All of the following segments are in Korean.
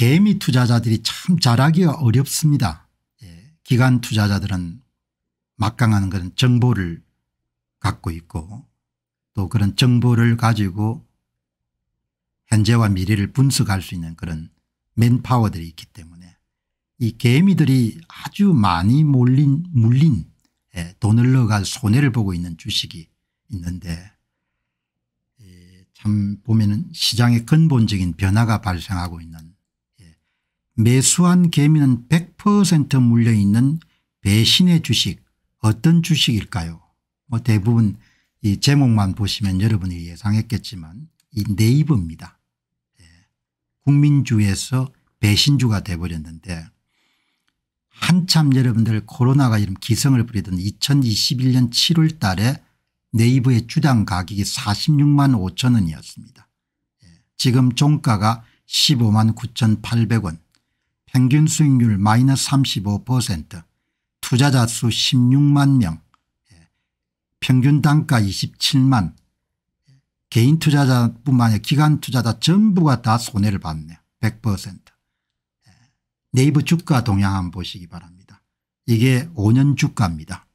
개미 투자자들이 참 잘하기가 어렵습니다. 예, 기관 투자자들은 막강한 그런 정보를 갖고 있고 또 그런 정보를 가지고 현재와 미래를 분석할 수 있는 그런 맨파워들이 있기 때문에 이 개미들이 아주 많이 몰린 물린 예, 돈을 넣어가 손해를 보고 있는 주식이 있는데 예, 참 보면 은 시장의 근본적인 변화가 발생하고 있는 매수한 개미는 100% 물려있는 배신의 주식 어떤 주식일까요 뭐 대부분 이 제목만 보시면 여러분이 예상했겠지만 이 네이버입니다. 예. 국민주에서 배신주가 돼버렸는데 한참 여러분들 코로나가 이런 기승을 부리던 2021년 7월 달에 네이버의 주당 가격이 46만 5천 원이었습니다. 예. 지금 종가가 15만 9,800원 평균 수익률 마이너스 35% 투자자 수 16만 명 예, 평균 단가 27만 개인 투자자뿐만 아니라 기관 투자자 전부가 다 손해를 봤네요. 100% 예, 네이버 주가 동향 한번 보시기 바랍니다. 이게 5년 주가입니다.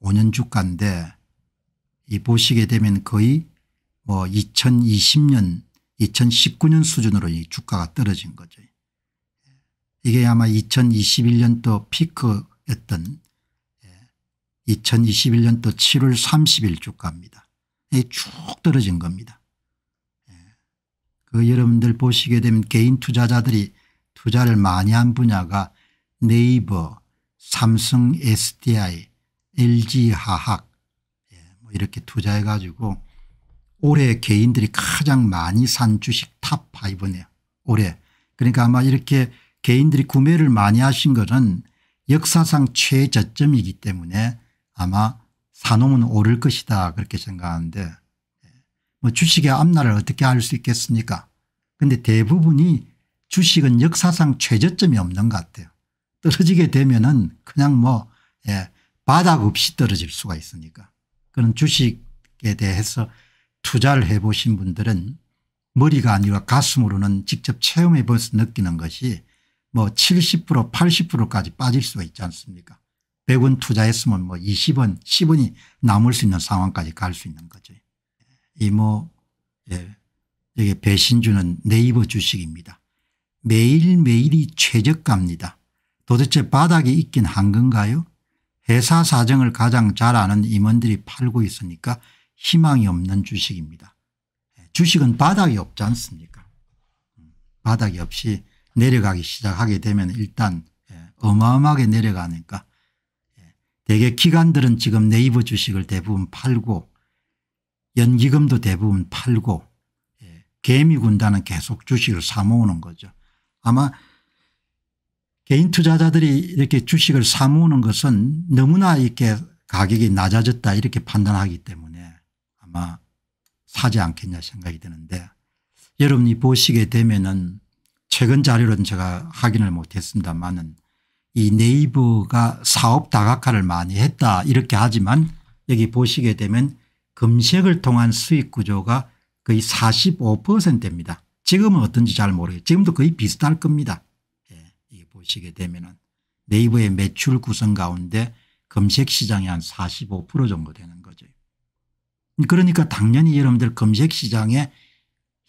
5년 예, 주가인데 이 보시게 되면 거의 뭐 2020년 2019년 수준으로 이 주가가 떨어진 거죠. 이게 아마 2021년도 피크였던 2021년도 7월 30일 주가입니다. 쭉 떨어진 겁니다. 예. 그 여러분들 보시게 되면 개인 투자자들이 투자를 많이 한 분야가 네이버, 삼성 SDI, LG하학 예, 뭐 이렇게 투자해 가지고 올해 개인들이 가장 많이 산 주식 탑5네요. 올해. 그러니까 아마 이렇게 개인들이 구매를 많이 하신 것은 역사상 최저점이기 때문에 아마 산업은 오를 것이다 그렇게 생각하는데 뭐 주식의 앞날을 어떻게 알 수 있겠습니까 근데 대부분이 주식은 역사상 최저점이 없는 것 같아요. 떨어지게 되면 은 그냥 뭐 예, 바닥 없이 떨어질 수가 있으니까 그런 주식에 대해서 투자를 해보신 분들은 머리가 아니라 가슴으로는 직접 체험해 보면서 느끼는 것이 뭐70% 80%까지 빠질 수가 있지 않습니까 100원 투자했으면 뭐 20원 10원이 남을 수 있는 상황까지 갈 수 있는 거죠. 이뭐 예, 이게 배신주는 네이버 주식입니다. 매일매일이 최저가입니다. 도대체 바닥이 있긴 한 건가요 회사 사정을 가장 잘 아는 임원들이 팔고 있으니까 희망이 없는 주식입니다. 주식은 바닥이 없지 않습니까 음, 바닥이 없이 내려가기 시작하게 되면 일단 예, 어마어마하게 내려가니까 예, 대개 기관들은 지금 네이버 주식을 대부분 팔고 연기금도 대부분 팔고 예, 개미 군단은 계속 주식을 사 모으는 거죠. 아마 개인 투자자들이 이렇게 주식을 사 모으는 것은 너무나 이렇게 가격이 낮아졌다 이렇게 판단하기 때문에 아마 사지 않겠냐 생각이 드는데 여러분이 보시게 되면은 최근 자료는 로 제가 확인을 못했습니다만은 이 네이버가 사업 다각화를 많이 했다 이렇게 하지만 여기 보시게 되면 금색을 통한 수익 구조가 거의 45%입니다. 지금은 어떤지 잘 모르겠어요. 지금도 거의 비슷할 겁니다. 예, 보시게 되면 은 네이버의 매출 구성 가운데 검색 시장이 한 45% 정도 되는 거죠. 그러니까 당연히 여러분들 검색 시장의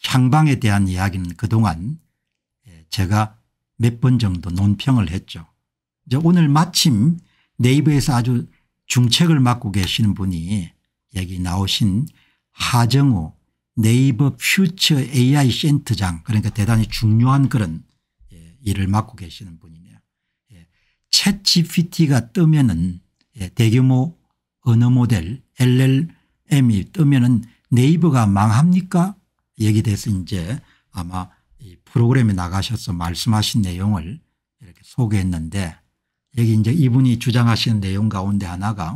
향방에 대한 이야기는 그동안 제가 몇 번 정도 논평을 했죠. 이제 오늘 마침 네이버에서 아주 중책을 맡고 계시는 분이 여기 나오신 하정우 네이버 퓨처 AI 센터장 그러니까 대단히 중요한 그런 예, 일을 맡고 계시는 분이네요. 예, 챗 GPT가 뜨면은 예, 대규모 언어 모델 LLM이 뜨면은 네이버가 망합니까? 여기 대해서 이제 아마 이 프로그램에 나가셔서 말씀하신 내용을 이렇게 소개했는데 여기 이제 이분이 주장하시는 내용 가운데 하나가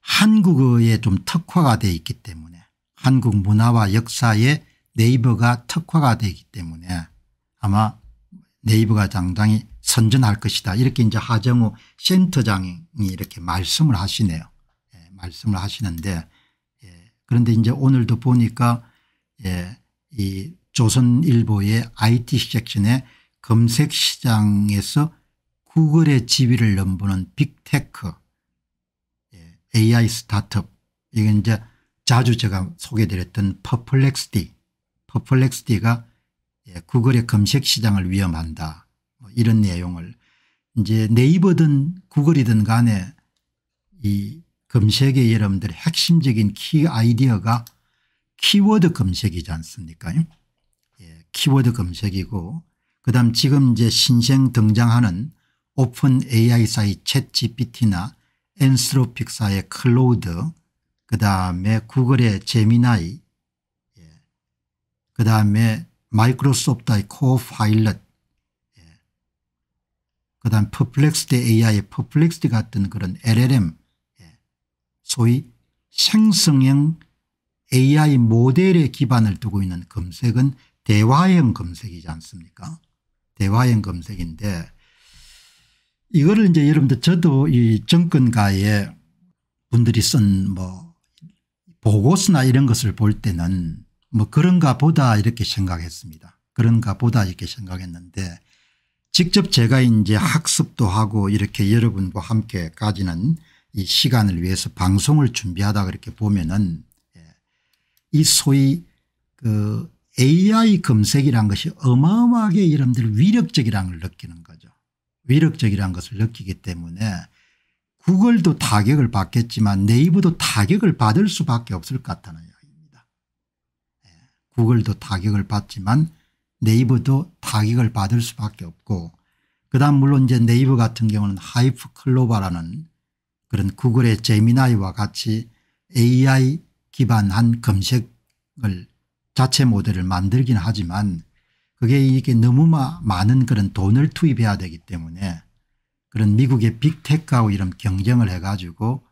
한국어에 좀 특화가 되어 있기 때문에 한국 문화와 역사에 네이버가 특화가 되기 때문에 아마 네이버가 당당히 선전할 것이다. 이렇게 이제 하정우 센터장이 이렇게 말씀을 하시네요. 예, 말씀을 하시는데 예, 그런데 이제 오늘도 보니까 예, 이 조선일보의 IT 섹션의 검색 시장에서 구글의 지위를 넘보는 빅테크 AI 예, 스타트업 이건 이제 자주 제가 소개드렸던 퍼플렉스디 퍼플렉스디가 예, 구글의 검색 시장을 위험한다 뭐 이런 내용을 이제 네이버든 구글이든 간에 이 검색의 여러분들 의 핵심적인 키 아이디어가 키워드 검색이지 않습니까 키워드 검색이고 그다음 지금 이제 신생 등장하는 오픈 a i 사이 챗GPT나 엔스로픽사의 클로우드 그다음에 구글의 제미나이 예. 그다음에 마이크로소프트의 코파일럿 예. 그다음 퍼플렉스드 AI의 퍼플렉스드 같은 그런 LLM 예. 소위 생성형 AI 모델에 기반을 두고 있는 검색은 대화형 검색이지 않습니까 대화형 검색인데 이거를 이제 여러분들 저도 이 정권가에 분들이 쓴 뭐 보고서나 이런 것을 볼 때는 뭐 그런가 보다 이렇게 생각했습니다. 그런가 보다 이렇게 생각했는데 직접 제가 이제 학습도 하고 이렇게 여러분과 함께 가지는 이 시간을 위해서 방송을 준비하다 그렇게 보면은 예, 이 소위 그 AI 검색이란 것이 어마어마하게 여러들 위력적이라는 걸 느끼는 거죠. 위력적이라는 것을 느끼기 때문에 구글도 타격을 받겠지만 네이버도 타격을 받을 수밖에 없을 것 같다는 이야기입니다. 예, 구글도 타격을 받지만 네이버도 타격을 받을 수밖에 없고 그다음 물론 이제 네이버 같은 경우는 하이프 클로바라는 그런 구글의 제미나이와 같이 AI 기반한 검색을 자체 모델을 만들긴 하지만 그게 이게 너무 많은 그런 돈을 투입해야 되기 때문에 그런 미국의 빅테크하고 이런 경쟁을 해가지고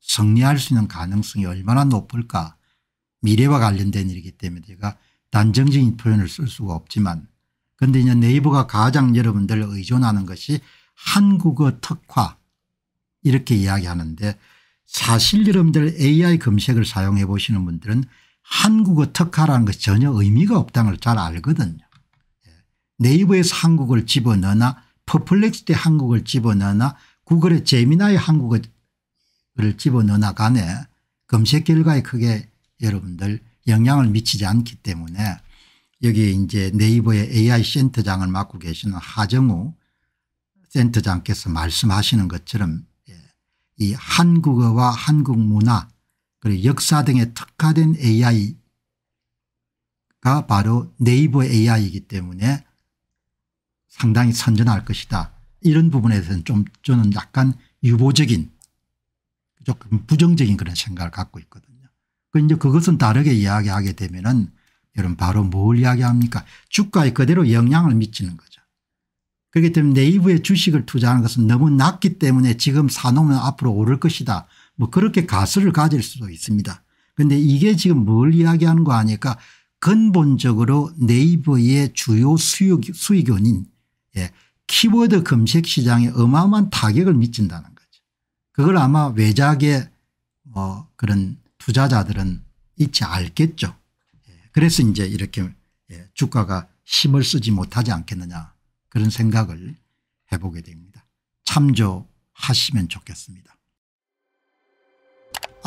승리할 수 있는 가능성이 얼마나 높을까 미래와 관련된 일이기 때문에 제가 단정적인 표현을 쓸 수가 없지만 근데 이제 네이버가 가장 여러분들 의존하는 것이 한국어 특화 이렇게 이야기하는데 사실 여러분들 AI 검색을 사용해 보시는 분들은 한국어 특화라는 것이 전혀 의미가 없다는 걸 잘 알거든요. 예. 네이버에서 한국을 집어넣나 퍼플렉스 때 한국을 집어넣나 구글에 재미나의 한국어를 집어넣나 간에 검색 결과에 크게 여러분들 영향을 미치지 않기 때문에 여기 이제 네이버의 AI 센터장을 맡고 계시는 하정우 센터장께서 말씀하시는 것처럼 예, 이 한국어와 한국 문화 그리고 역사 등에 특화된 AI가 바로 네이버 AI이기 때문에 상당히 선전할 것이다. 이런 부분에 서는좀 저는 약간 유보적인 조금 부정적인 그런 생각을 갖고 있거든요. 그 이제 그것은 다르게 이야기하게 되면은 여러분 바로 뭘 이야기합니까? 주가에 그대로 영향을 미치는 거죠. 그렇기 때문에 네이버에 주식을 투자하는 것은 너무 낮기 때문에 지금 사놓으면 앞으로 오를 것이다. 뭐 그렇게 가설을 가질 수도 있습니다. 그런데 이게 지금 뭘 이야기하는 거 아닐까 근본적으로 네이버의 주요 수익, 원인 예, 키워드 검색 시장에 어마어마한 타격을 미친다는 거죠. 그걸 아마 외작의 뭐 그런 투자자들은 잊지 않겠죠. 예, 그래서 이제 이렇게 예, 주가가 힘을 쓰지 못하지 않겠느냐 그런 생각을 해보게 됩니다. 참조하시면 좋겠습니다.